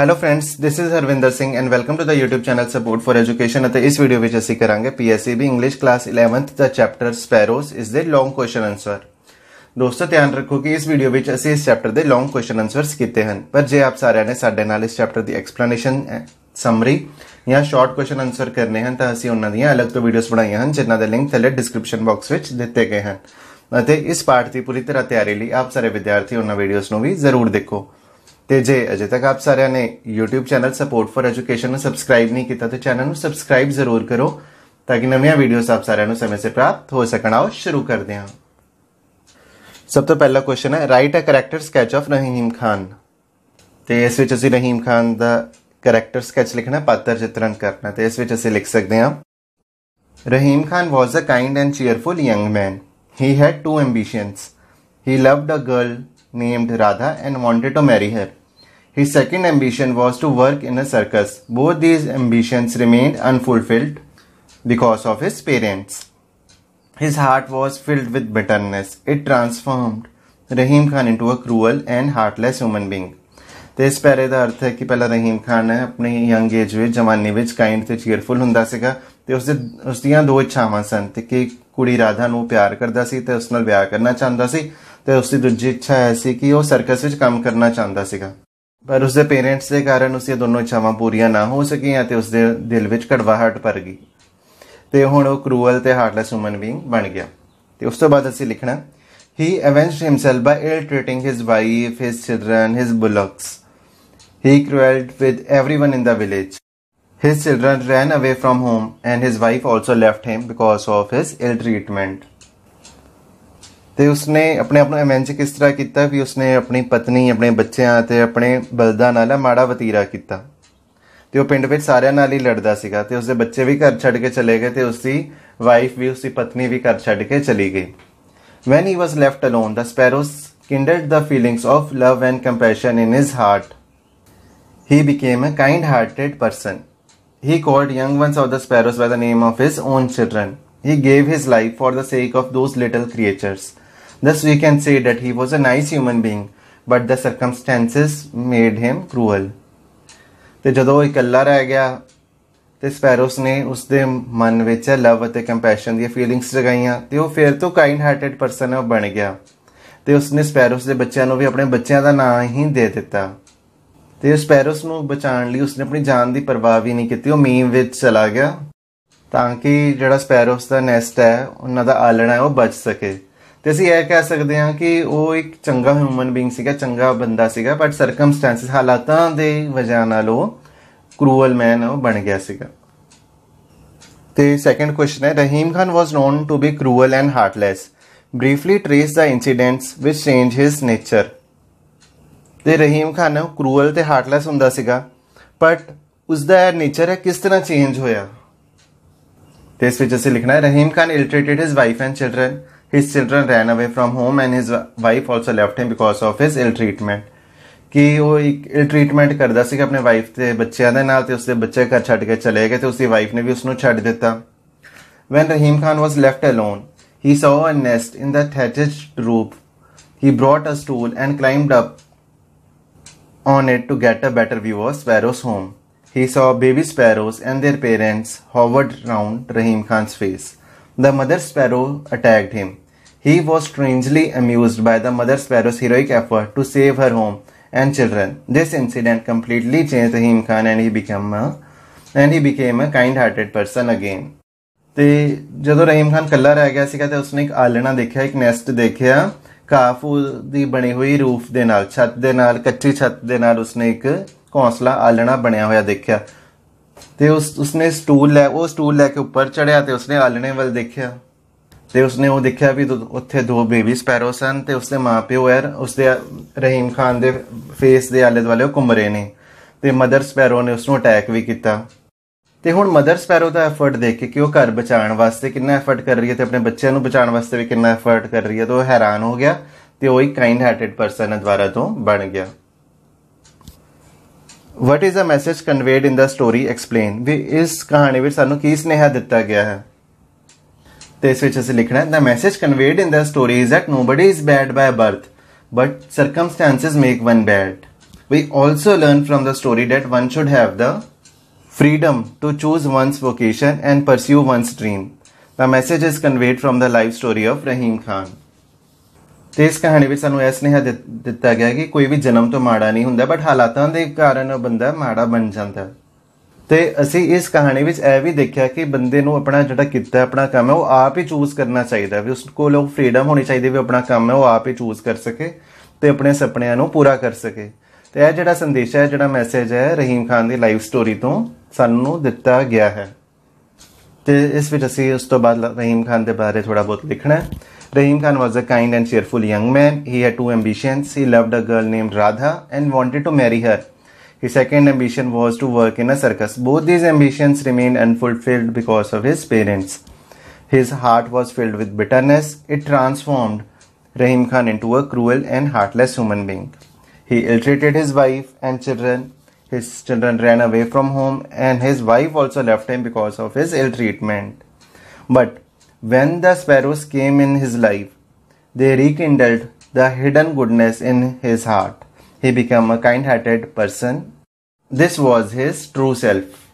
Hello friends this is Harvinder Singh and welcome to the YouTube channel support for education ਅਤੇ ਇਸ video ਵਿੱਚ ਅਸੀਂ ਕਰਾਂਗੇ PSEB ਇੰਗਲਿਸ਼ ਕਲਾਸ 11th ਦਾ ਚੈਪਟਰ ਸਪੈਰੋਸ ਇਸ ਦੇ ਲੌਂਗ ਕੁਐਸਚਨ ਆਨਸਰ ਦੋਸਤੋ ਧਿਆਨ ਰੱਖੋ ਕਿ ਇਸ ਵੀਡੀਓ ਵਿੱਚ ਅਸੀਂ ਇਸ ਚੈਪਟਰ ਦੇ ਲੌਂਗ ਕੁਐਸਚਨ ਆਨਸਰਸ ਕੀਤੇ ਹਨ ਪਰ ਜੇ ਆਪ ਸਾਰਿਆਂ ਨੇ ਸਾਡੇ ਨਾਲ ਇਸ ਚੈਪਟਰ ਦੀ ਐਕਸਪਲੇਨੇਸ਼ਨ ਸਮਰੀ ਜਾਂ ਸ਼ਾਰਟ ਕੁਐਸਚਨ ਆਨਸਰ ਕਰਨੇ ਹਨ ਤਾਂ ਅਸੀਂ ਉਹਨਾਂ ਦੀਆਂ ਅਲੱਗ ਤੋਂ ਵੀਡੀਓਜ਼ ਬਣਾਈਆਂ ਹਨ ਜਿਨ੍ਹਾਂ ਦੇ ਲਿੰਕ ਥੱਲੇ ਡਿਸਕ੍ਰਿਪਸ਼ਨ ਬਾਕਸ ਵਿੱਚ ਦਿੱਤੇ ਗਏ ਹਨ ਅਤੇ ਇਸ ਪਾਠ ਦੀ ਪੂਰੀ ਤਰ੍ਹਾਂ ਤਿਆਰੀ ਲਈ ਆਪ ਸਾਰੇ ਵਿਦਿਆਰਥੀ ਉਹਨਾਂ ਵੀਡੀਓਜ਼ ਨੂੰ ਵੀ ਜ਼ਰੂਰ ਦੇਖੋ ਤੇ ਜੇ ਅਜੇ ਤੱਕ ਆਪ ਸਾਰਿਆਂ ਨੇ YouTube channel support for education ਨੂੰ ਸਬਸਕ੍ਰਾਈਬ ਨਹੀਂ ਕੀਤਾ ਤਾਂ ਚੈਨਲ ਨੂੰ ਸਬਸਕ੍ਰਾਈਬ ਜ਼ਰੂਰ ਕਰੋ ਤਾਂ ਕਿ ਨਵੀਆਂ ਵੀਡੀਓਜ਼ ਆਪ ਸਾਰਿਆਂ ਨੂੰ ਸਮੇਂ ਸਿਰ ਪ੍ਰਾਪਤ ਹੋ ਸਕਣ ਆਓ ਸ਼ੁਰੂ ਕਰਦੇ ਹਾਂ ਸਭ ਤੋਂ ਪਹਿਲਾ ਕੁਐਸਚਨ ਹੈ write a character sketch of Rahim Khan ਤੇ ਇਸ ਵਿੱਚ ਅਸੀਂ ਰਹੀਮ ਖਾਨ ਦਾ ਕੈਰੈਕਟਰ ਸਕੈਚ ਲਿਖਣਾ ਪਾਤਰ ਚਿਤਰਨ ਕਰਨਾ ਤੇ ਇਸ ਵਿੱਚ ਅਸੀਂ ਲਿਖ ਸਕਦੇ ਹਾਂ Rahim Khan was a kind and cheerful young man he had two ambitions he loved a girl named Radha and wanted to marry her His second ambition was to work in a circus. Both these ambitions remained unfulfilled because of his parents. His heart was filled with bitterness. It transformed Rahim Khan into a cruel and heartless human being. ਤੇ ਇਸ ਪੈਰੇ ਦਾ ਅਰਥ ਹੈ ਕਿ ਪਹਿਲਾ ਰਹੀਮ ਖਾਨ ਆਪਣੇ young age ਵਿੱਚ ਜਵਾਨੀ ਵਿੱਚ ਕਾਈਂਡ ਤੇ ਚੀਅਰਫੁਲ ਹੁੰਦਾ ਸੀਗਾ ਤੇ ਉਸ ਦੇ ਉਸ ਦੀਆਂ ਦੋ ਇੱਛਾਵਾਂ ਸਨ ਤੇ ਕਿ ਕੁੜੀ ਰਾਧਾ ਨੂੰ ਪਿਆਰ ਕਰਦਾ ਸੀ ਤੇ ਉਸ ਨਾਲ ਵਿਆਹ ਕਰਨਾ ਚਾਹੁੰਦਾ ਸੀ ਤੇ ਉਸ ਦੀ ਦੂਜੀ ਇੱਛਾ ਐ ਸੀ ਕਿ ਉਹ ਸਰਕਸ ਵਿੱਚ ਕੰਮ ਕਰਨਾ ਚਾਹੁੰਦਾ ਸੀਗਾ ਪਰ ਉਸਦੇ ਪੇਰੈਂਟਸ ਦੇ ਕਾਰਨ ਉਸ ਦੀਆਂ ਦੋਨੋਂ ਇੱਛਾਵਾਂ ਪੂਰੀਆਂ ਨਾ ਹੋ ਸਕੀਆਂ ਤੇ ਉਸ ਦੇ ਦਿਲ ਵਿੱਚ ਕੜਵਾਹਟ ਭਰ ਗਈ ਤੇ ਹੁਣ ਉਹ ਕਰੂਅਲ ਤੇ ਹਾਰਟਲੈਸ ਹਿਊਮਨ ਬੀਇੰਗ ਬਣ ਗਿਆ ਤੇ ਉਸ ਤੋਂ ਬਾਅਦ ਅਸੀਂ ਲਿਖਣਾ he avenged himself by ill treating his wife his children his bullocks he cruelled with everyone in the village his children ran away from home and his wife also left him because of his ill treatment ਤੇ ਉਸਨੇ ਆਪਣੇ ਆਪ ਨੂੰ image ਕਿਸ ਤਰ੍ਹਾਂ ਕੀਤਾ ਵੀ ਉਸਨੇ ਆਪਣੀ ਪਤਨੀ ਆਪਣੇ ਬੱਚਿਆਂ ਤੇ ਆਪਣੇ ਬਲਦਾਂ ਨਾਲ ਮਾੜਾ ਵਤੀਰਾ ਕੀਤਾ ਤੇ ਉਹ ਪਿੰਡ ਵਿੱਚ ਸਾਰਿਆਂ ਨਾਲ ਹੀ ਲੜਦਾ ਸੀਗਾ ਤੇ ਉਸਦੇ ਬੱਚੇ ਵੀ ਘਰ ਛੱਡ ਕੇ ਚਲੇ ਗਏ ਤੇ ਉਸਦੀ ਵਾਈਫ ਵੀ ਉਸਦੀ ਪਤਨੀ ਵੀ ਘਰ ਛੱਡ ਕੇ ਚਲੀ ਗਈ when he was left alone the sparrows kindled the feelings of love and compassion in his heart he became a kind-hearted person he called young ones of the sparrows by the name of his own children he gave his life for the sake of those little creatures Thus, we can say that he was a nice human being, but the circumstances made him cruel. ਤੇ ਜਦੋਂ ਉਹ ਇਕੱਲਾ ਰਹਿ ਗਿਆ ਤੇ ਸਪੈਰੋਸ ਨੇ ਉਸ ਦੇ ਮਨ ਵਿੱਚ ਲਵ ਅਤੇ ਕੰਪੈਸ਼ਨ ਦੀਆਂ ਫੀਲਿੰਗਸ ਜਗਾਈਆਂ ਤੇ ਉਹ ਫਿਰ ਤੋਂ ਕਾਈਂਡ ਹਾਰਟਡ ਪਰਸਨ ਬਣ ਗਿਆ ਤੇ ਉਸਨੇ ਸਪੈਰੋਸ ਦੇ ਬੱਚਿਆਂ ਨੂੰ ਵੀ ਆਪਣੇ ਬੱਚਿਆਂ ਦਾ ਨਾਂ ਹੀ ਦੇ ਦਿੱਤਾ ਤੇ ਸਪੈਰੋਸ ਨੂੰ ਬਚਾਉਣ ਲਈ ਉਸਨੇ ਆਪਣੀ ਜਾਨ ਦੀ ਪਰਵਾਹ ਵੀ ਨਹੀਂ ਕੀਤੀ ਉਹ ਮੀਮ ਵਿੱਚ ਚਲਾ ਗਿਆ ਤਾਂ ਕਿ ਜਿਹੜਾ ਸਪੈਰੋਸ ਦਾ ਨੈਸਟ ਹੈ ਉਹਨਾਂ ਦਾ ਆਲਣਾ ਹੈ ਉਹ ਬਚ ਸਕੇ ਤੇ ਅਸੀਂ ਇਹ ਕਹਿ ਸਕਦੇ ਹਾਂ ਕਿ ਉਹ ਇੱਕ ਚੰਗਾ ਹਿਊਮਨ ਬੀਇੰਗ ਸੀਗਾ ਚੰਗਾ ਬੰਦਾ ਸੀਗਾ ਬਟ ਸਰਕਮਸਟੈਂਸਸ ਹਾਲਾਤਾਂ ਦੇ ਵਜ੍ਹਾ ਨਾਲ ਉਹ ਕਰੂਅਲ ਮੈਨ ਬਣ ਗਿਆ ਸੀਗਾ ਤੇ ਸੈਕੰਡ ਕੁਐਸਚਨ ਹੈ Rahim Khan was known to be cruel and heartless briefly trace the incidents which change his nature ਤੇ ਰਹੀਮ ਖਾਨ ਕਰੂਅਲ ਤੇ ਹਾਰਟਲੈਸ ਹੁੰਦਾ ਸੀਗਾ ਬਟ ਉਸ ਦਾ ਨੇਚਰ ਹੈ ਕਿਸ ਤਰ੍ਹਾਂ ਚੇਂਜ ਹੋਇਆ ਤੇ ਇਸ ਵਿੱਚ ਅਸੀਂ ਲਿਖਣਾ ਹੈ Rahim Khan ill treated his wife and children his children ran away from home and his wife also left him because of his ill treatment ਕਿ ਉਹ ਇੱਕ ਇਲ ਟ੍ਰੀਟਮੈਂਟ ਕਰਦਾ ਸੀਗਾ ਆਪਣੇ ਵਾਈਫ ਤੇ ਬੱਚਿਆਂ ਦੇ ਨਾਲ ਤੇ ਉਸਦੇ ਬੱਚੇ ਘਰ ਛੱਡ ਕੇ ਚਲੇ ਗਏ ਤੇ ਉਸਦੀ ਵਾਈਫ ਨੇ ਵੀ ਉਸ ਛੱਡ ਦਿੱਤਾ when rahim khan was left alone he saw a nest in the thatched roof he brought a stool and climbed up on it to get a better view of sparrows home he saw baby sparrows and their parents hovered round rahim khan's face The mother sparrow attacked him. He was strangely amused by the mother sparrow's heroic effort to save her home and children. This incident completely changed Rahim Khan and he became a and he became a kind-hearted person again. ਤੇ ਜਦੋਂ ਰਹੀਮ ਖਾਨ ਕੱਲਾ ਰਹਿ ਗਿਆ ਸੀਗਾ ਤੇ ਉਸਨੇ ਇੱਕ ਆਲਣਾ ਦੇਖਿਆ ਇੱਕ ਨੈਸਟ ਦੇਖਿਆ ਕਾਫੂ ਦੀ ਬਣੀ ਹੋਈ ਰੂਫ ਦੇ ਨਾਲ ਛੱਤ ਦੇ ਨਾਲ ਕੱਚੀ ਛੱਤ ਦੇ ਨਾਲ ਉਸਨੇ ਇੱਕ ਘੌਂਸਲਾ ਆਲਣਾ ਬਣਿਆ ਹੋਇਆ ਦੇਖਿਆ ਤੇ ਉਸ ਉਸਨੇ ਸਟੂਲ ਲੈ ਉਹ ਸਟੂਲ ਲੈ ਕੇ ਉੱਪਰ ਚੜਿਆ ਤੇ ਉਸਨੇ ਆਲਣੇ ਵੱਲ ਦੇਖਿਆ ਤੇ ਉਸਨੇ ਉਹ ਦੇਖਿਆ ਵੀ ਉੱਥੇ ਦੋ ਬੇਬੀ ਸਪੈਰੋ ਸਨ ਤੇ ਉਸਦੇ ਮਾਪਿਓ ਐਰ ਉਸਦੇ ਰਹੀਮ ਖਾਨ ਦੇ ਫੇਸ ਦੇ ਆਲੇ ਦੁਆਲੇ ਘੁੰਮ ਰਹੇ ਨੇ ਤੇ ਮਦਰ ਸਪੈਰੋ ਨੇ ਉਸ ਨੂੰ ਅਟੈਕ ਵੀ ਕੀਤਾ ਤੇ ਹੁਣ ਮਦਰ ਸਪੈਰੋ ਦਾ ਐਫਰਟ ਦੇਖ ਕੇ ਕਿ ਉਹ ਘਰ ਬਚਾਉਣ ਵਾਸਤੇ ਕਿੰਨਾ ਐਫਰਟ ਕਰ ਰਹੀ ਹੈ ਤੇ ਆਪਣੇ ਬੱਚਿਆਂ ਨੂੰ ਬਚਾਉਣ ਵਾਸਤੇ ਵੀ ਕਿੰਨਾ ਐਫਰਟ ਕਰ ਰਹੀ ਹੈ ਤੋਂ ਉਹ ਹੈਰਾਨ ਹੋ ਗਿਆ ਤੇ ਉਹ ਇੱਕ ਕਾਈਂਡ ਹਾਰਟਡ ਪਰਸਨ ਦੁਆਰਾ ਤੋਂ ਬਣ ਗਿਆ what is a message conveyed in the story explain ਵੀ ਇਸ ਕਹਾਣੀ ਵਿੱਚ ਸਾਨੂੰ ਕੀ ਸੁਨੇਹਾ ਦਿੱਤਾ ਗਿਆ ਹੈ ਤੇ ਇਸ ਵਿੱਚ ਅਸੀਂ ਲਿਖਣਾ ਹੈ the message conveyed in the story is that nobody is bad by birth but circumstances make one bad we also learn from the story that one should have the freedom to choose one's vocation and pursue one's dream. The message is conveyed from the life story of Rahim Khan. ਤੇ ਇਸ ਕਹਾਣੀ ਵਿੱਚ ਸਾਨੂੰ ਇਹ ਸੁਨੇਹਾ ਦਿੱਤਾ ਗਿਆ ਕਿ ਕੋਈ ਵੀ ਜਨਮ ਤੋਂ ਮਾੜਾ ਨਹੀਂ ਹੁੰਦਾ ਬਟ ਹਾਲਾਤਾਂ ਦੇ ਕਾਰਨ ਉਹ ਬੰਦਾ ਮਾੜਾ ਬਣ ਜਾਂਦਾ ਤੇ ਅਸੀਂ ਇਸ ਕਹਾਣੀ ਵਿੱਚ ਇਹ ਵੀ ਦੇਖਿਆ ਕਿ ਬੰਦੇ ਨੂੰ ਆਪਣਾ ਜਿਹੜਾ ਕਿੱਤਾ ਆਪਣਾ ਕੰਮ ਹੈ ਉਹ ਆਪ ਹੀ ਚੂਜ਼ ਕਰਨਾ ਚਾਹੀਦਾ ਵੀ ਉਸ ਕੋਲ ਉਹ ਫ੍ਰੀडम ਹੋਣੀ ਚਾਹੀਦੀ ਵੀ ਆਪਣਾ ਕੰਮ ਹੈ ਉਹ ਆਪ ਹੀ ਚੂਜ਼ ਕਰ ਸਕੇ ਤੇ ਆਪਣੇ ਸੁਪਨਿਆਂ ਨੂੰ ਪੂਰਾ ਕਰ ਸਕੇ ਤੇ ਇਹ ਜਿਹੜਾ ਸੰਦੇਸ਼ ਹੈ ਜਿਹੜਾ ਮੈਸੇਜ ਹੈ ਰਹੀਮ ਖਾਨ ਦੀ ਲਾਈਫ ਸਟੋਰੀ ਤੋਂ ਸਾਨੂੰ ਦਿੱਤਾ ਗਿਆ ਹੈ ਤੇ ਇਸ ਵਿੱਚ ਅਸੀਂ ਉਸ ਤੋਂ ਬਾਅਦ ਰਹੀਮ ਖਾਨ ਦੇ ਬਾਰੇ ਥੋੜਾ ਬਹੁਤ ਲਿਖਣਾ ਹੈ Rahim Khan was a kind and cheerful young man. He had two ambitions. He loved a girl named Radha and wanted to marry her. His second ambition was to work in a circus. Both these ambitions remained unfulfilled because of his parents. His heart was filled with bitterness. It transformed Rahim Khan into a cruel and heartless human being. He ill treated his wife and children. His children ran away from home, and his wife also left him because of his ill treatment. But when the sparrows came in his life, they rekindled the hidden goodness in his heart. He became a kind hearted person. This was his true self.